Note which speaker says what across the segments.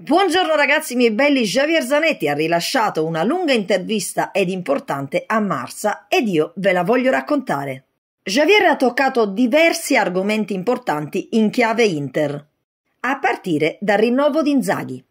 Speaker 1: Buongiorno ragazzi miei belli, Javier Zanetti ha rilasciato una lunga intervista ed importante a Marsa ed io ve la voglio raccontare. Javier ha toccato diversi argomenti importanti in chiave Inter, a partire dal rinnovo di Inzaghi.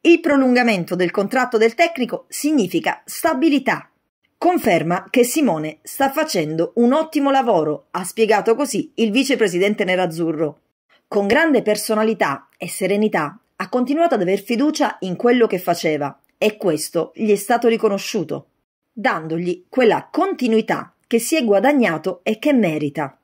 Speaker 1: Il prolungamento del contratto del tecnico significa stabilità. Conferma che Simone sta facendo un ottimo lavoro, ha spiegato così il vicepresidente nerazzurro. Con grande personalità e serenità ha continuato ad aver fiducia in quello che faceva e questo gli è stato riconosciuto, dandogli quella continuità che si è guadagnato e che merita.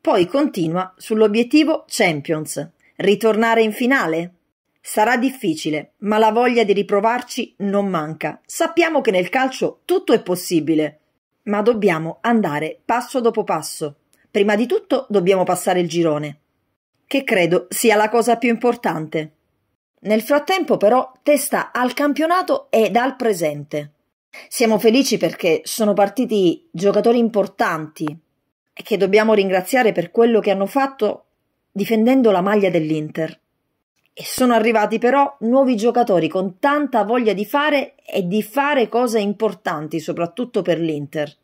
Speaker 1: Poi continua sull'obiettivo Champions, ritornare in finale. Sarà difficile, ma la voglia di riprovarci non manca. Sappiamo che nel calcio tutto è possibile, ma dobbiamo andare passo dopo passo. Prima di tutto dobbiamo passare il girone, che credo sia la cosa più importante. Nel frattempo però testa al campionato ed al presente. Siamo felici perché sono partiti giocatori importanti e che dobbiamo ringraziare per quello che hanno fatto difendendo la maglia dell'Inter. E sono arrivati però nuovi giocatori con tanta voglia di fare e di fare cose importanti, soprattutto per l'Inter.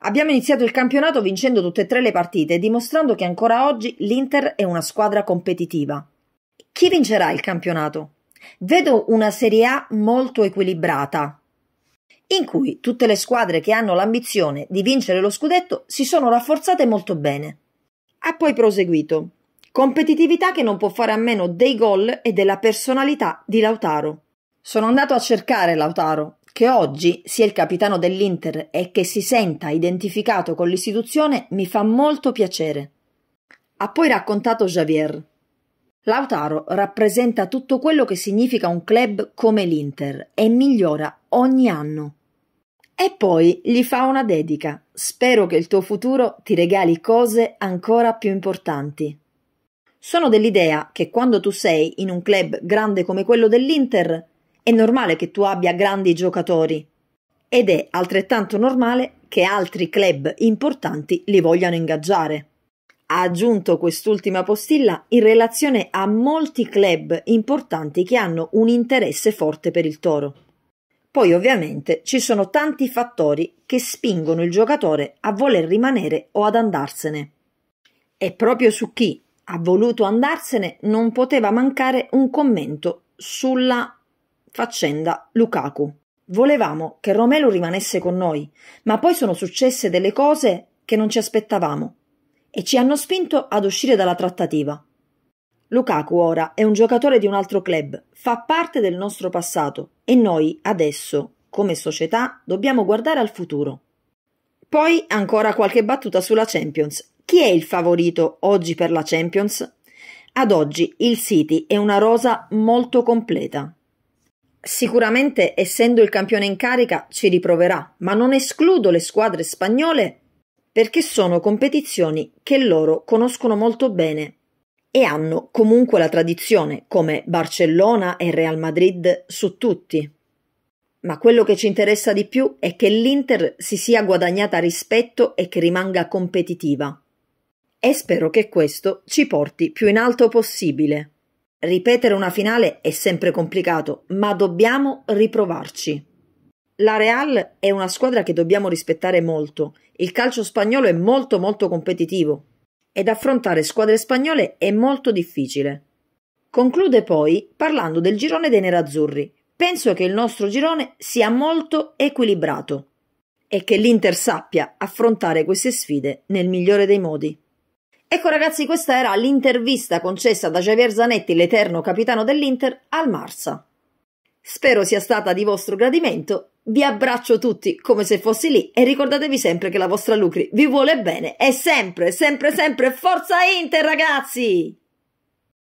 Speaker 1: Abbiamo iniziato il campionato vincendo tutte e tre le partite, dimostrando che ancora oggi l'Inter è una squadra competitiva. Chi vincerà il campionato? Vedo una Serie A molto equilibrata, in cui tutte le squadre che hanno l'ambizione di vincere lo scudetto si sono rafforzate molto bene. Ha poi proseguito. Competitività che non può fare a meno dei gol e della personalità di Lautaro. Sono andato a cercare Lautaro, che oggi sia il capitano dell'Inter e che si senta identificato con l'istituzione mi fa molto piacere. Ha poi raccontato Javier. Lautaro rappresenta tutto quello che significa un club come l'Inter e migliora ogni anno. E poi gli fa una dedica. Spero che il tuo futuro ti regali cose ancora più importanti. Sono dell'idea che quando tu sei in un club grande come quello dell'Inter, è normale che tu abbia grandi giocatori. Ed è altrettanto normale che altri club importanti li vogliano ingaggiare. Ha aggiunto quest'ultima postilla in relazione a molti club importanti che hanno un interesse forte per il toro. Poi ovviamente ci sono tanti fattori che spingono il giocatore a voler rimanere o ad andarsene. E proprio su chi ha voluto andarsene non poteva mancare un commento sulla faccenda Lukaku. Volevamo che Romelu rimanesse con noi, ma poi sono successe delle cose che non ci aspettavamo e ci hanno spinto ad uscire dalla trattativa. Lukaku ora è un giocatore di un altro club, fa parte del nostro passato e noi adesso, come società, dobbiamo guardare al futuro. Poi ancora qualche battuta sulla Champions. Chi è il favorito oggi per la Champions? Ad oggi il City è una rosa molto completa. Sicuramente, essendo il campione in carica, ci riproverà, ma non escludo le squadre spagnole perché sono competizioni che loro conoscono molto bene e hanno comunque la tradizione, come Barcellona e Real Madrid su tutti. Ma quello che ci interessa di più è che l'Inter si sia guadagnata rispetto e che rimanga competitiva. E spero che questo ci porti più in alto possibile. Ripetere una finale è sempre complicato, ma dobbiamo riprovarci. La Real è una squadra che dobbiamo rispettare molto. Il calcio spagnolo è molto molto competitivo ed affrontare squadre spagnole è molto difficile. Conclude poi parlando del girone dei nerazzurri. Penso che il nostro girone sia molto equilibrato e che l'Inter sappia affrontare queste sfide nel migliore dei modi. Ecco ragazzi, questa era l'intervista concessa da Javier Zanetti, l'eterno capitano dell'Inter, al Marsa. Spero sia stata di vostro gradimento. Vi abbraccio tutti come se fossi lì e ricordatevi sempre che la vostra Lucri vi vuole bene e sempre, sempre, sempre forza Inter ragazzi!